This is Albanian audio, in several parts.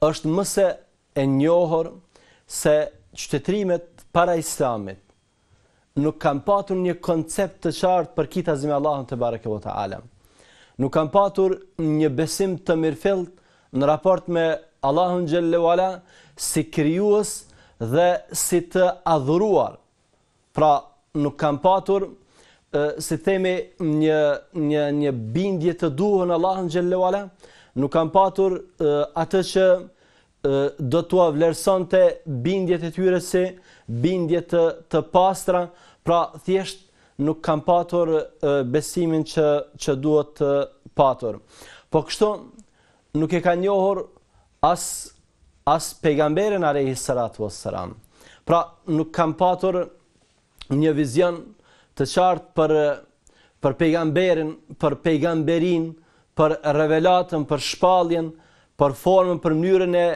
është mëse e njohër se qytetrimet para islamit nuk kam patur një koncept të qartë për kita zime Allahën të barë kjo të alem. Nuk kam patur një besim të mirëfilt në raport me Allahën Gjellewala si kryuës dhe si të adhuruar. Pra nuk kam patur si themi një, një, një bindje të duhe në Allahën Gjellewala, nuk kam patur atë që do të vlerësonte bindjet e tyre si bindjet të pastra, pra thjesht nuk kam patur besimin që që duhet të patur. Po kështu nuk e kanë njohur as as pejgamberin alayhis salatu wassalam. Pra nuk kam patur një vizion të qartë për për pejgamberin, për pejgamberin, për revelatën, për shpalljen, për formën, për mënyrën e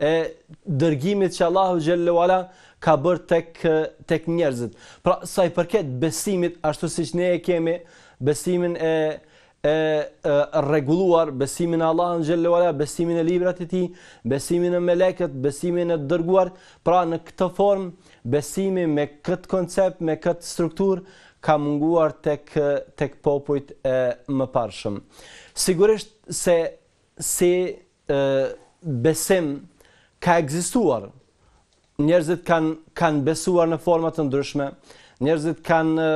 e dërgimit që Allahu xhallahu ka bërë tek tek njerëzit. Pra sa i përket besimit ashtu siç ne e kemi besimin e e rregulluar besimin e Allahut xhallahu besimin e librat të tij, besimin e melekët, besimin e dërguar, pra në këtë formë besimi me këtë koncept, me këtë struktur ka munguar tek tek popujt e mëparshëm. Sigurisht se se besim ka ekzistuar. Njerëzit kanë kanë besuar në forma të ndryshme. Njerëzit kanë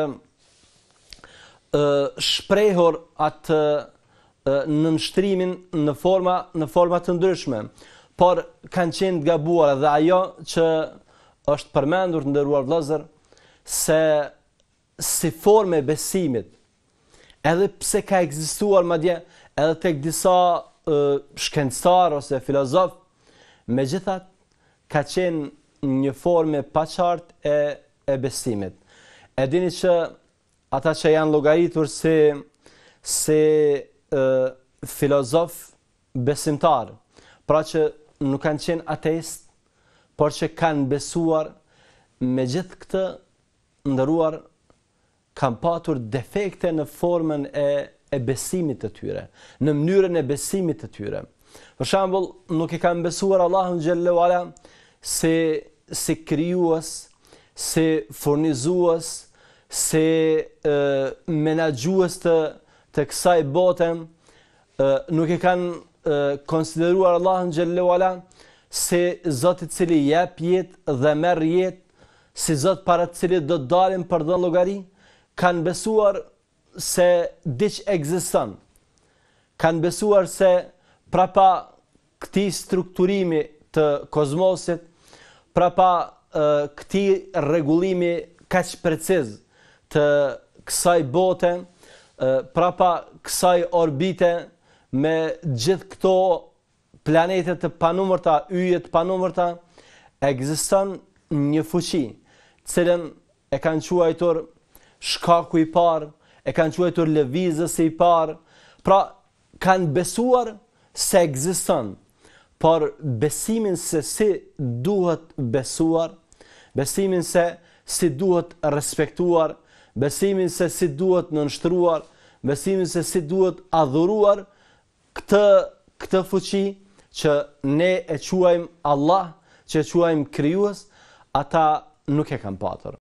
ë shprehur atë në nështrimin në forma në forma të ndryshme, por kanë qenë të gabuar dhe ajo që është përmendur të ndëruar vëllazër se si formë e besimit edhe pse ka ekzistuar madje edhe tek disa shkencëtar ose filozofë, me gjithat ka qenë një forme pa qartë e, e besimit. E dini që ata që janë logaritur si, si e, filozof besimtar, pra që nuk kanë qenë ateist, por që kanë besuar me gjithë këtë ndëruar, kanë patur defekte në formën e, e besimit të tyre, në mnyrën e besimit të tyre. Për shembull, nuk e kanë besuar Allahun xhallahu ala se se krijuas, se furnizuas, se menaxhues të të kësaj bote, nuk e kanë konsideruar Allahun xhallahu ala se Zoti i cili jep jetë dhe merr jetë, si Zot para të cilit do të dalim për dhën llogari, kanë besuar se diç ekziston. Kanë besuar se prapa këti strukturimi të kozmosit, prapa këti regulimi kaq preciz të kësaj bote, prapa kësaj orbite me gjithë këto planetet të panumërta, yjet të panumërta, egzistan një fuqi, cilën e kanë qua e tërë shkaku i parë, e kanë qua e tërë levizës i parë, pra kanë besuar se egziston, por besimin se si duhet besuar, besimin se si duhet respektuar, besimin se si duhet nënshtruar, besimin se si duhet adhuruar këtë këtë fuqi që ne e quajmë Allah, që e quajmë krijues, ata nuk e kanë patur.